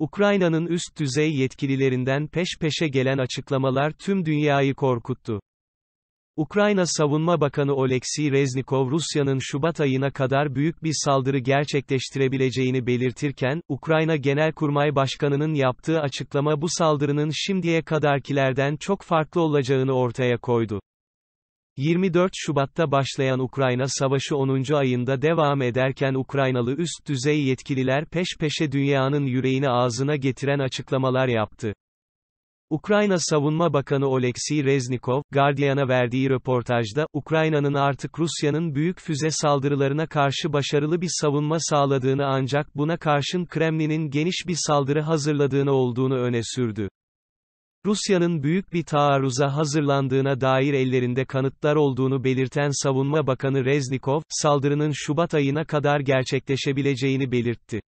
Ukrayna'nın üst düzey yetkililerinden peş peşe gelen açıklamalar tüm dünyayı korkuttu. Ukrayna Savunma Bakanı Oleksiy Reznikov Rusya'nın Şubat ayına kadar büyük bir saldırı gerçekleştirebileceğini belirtirken, Ukrayna Genelkurmay Başkanı'nın yaptığı açıklama bu saldırının şimdiye kadarkilerden çok farklı olacağını ortaya koydu. 24 Şubat'ta başlayan Ukrayna Savaşı 10. ayında devam ederken Ukraynalı üst düzey yetkililer peş peşe dünyanın yüreğini ağzına getiren açıklamalar yaptı. Ukrayna Savunma Bakanı Oleksiy Reznikov, Guardian'a verdiği röportajda, Ukrayna'nın artık Rusya'nın büyük füze saldırılarına karşı başarılı bir savunma sağladığını ancak buna karşın Kremlin'in geniş bir saldırı hazırladığını olduğunu öne sürdü. Rusya'nın büyük bir taarruza hazırlandığına dair ellerinde kanıtlar olduğunu belirten Savunma Bakanı Reznikov, saldırının Şubat ayına kadar gerçekleşebileceğini belirtti.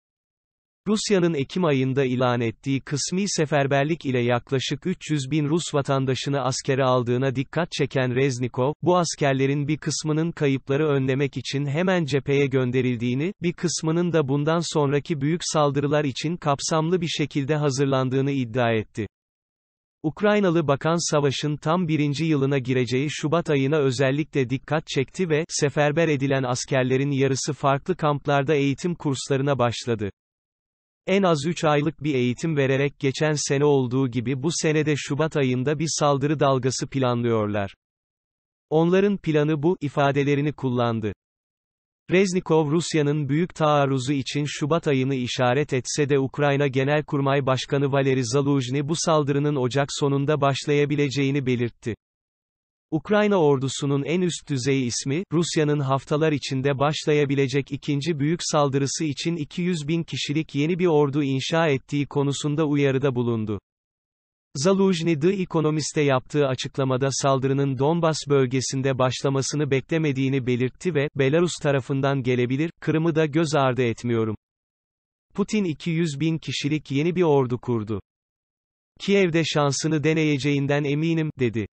Rusya'nın Ekim ayında ilan ettiği kısmi seferberlik ile yaklaşık 300 bin Rus vatandaşını askere aldığına dikkat çeken Reznikov, bu askerlerin bir kısmının kayıpları önlemek için hemen cepheye gönderildiğini, bir kısmının da bundan sonraki büyük saldırılar için kapsamlı bir şekilde hazırlandığını iddia etti. Ukraynalı bakan savaşın tam birinci yılına gireceği Şubat ayına özellikle dikkat çekti ve, seferber edilen askerlerin yarısı farklı kamplarda eğitim kurslarına başladı. En az 3 aylık bir eğitim vererek geçen sene olduğu gibi bu senede Şubat ayında bir saldırı dalgası planlıyorlar. Onların planı bu, ifadelerini kullandı. Reznikov Rusya'nın büyük taarruzu için Şubat ayını işaret etse de Ukrayna Genelkurmay Başkanı Valeri Zaluzhny bu saldırının Ocak sonunda başlayabileceğini belirtti. Ukrayna ordusunun en üst düzey ismi, Rusya'nın haftalar içinde başlayabilecek ikinci büyük saldırısı için 200 bin kişilik yeni bir ordu inşa ettiği konusunda uyarıda bulundu. Zaluzhny The Economist'e yaptığı açıklamada saldırının Donbas bölgesinde başlamasını beklemediğini belirtti ve, Belarus tarafından gelebilir, Kırım'ı da göz ardı etmiyorum. Putin 200 bin kişilik yeni bir ordu kurdu. Kiev'de şansını deneyeceğinden eminim, dedi.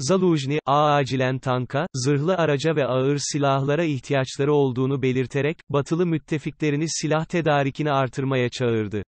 Zaluzhny, acilen tanka, zırhlı araca ve ağır silahlara ihtiyaçları olduğunu belirterek, batılı müttefiklerini silah tedarikini artırmaya çağırdı.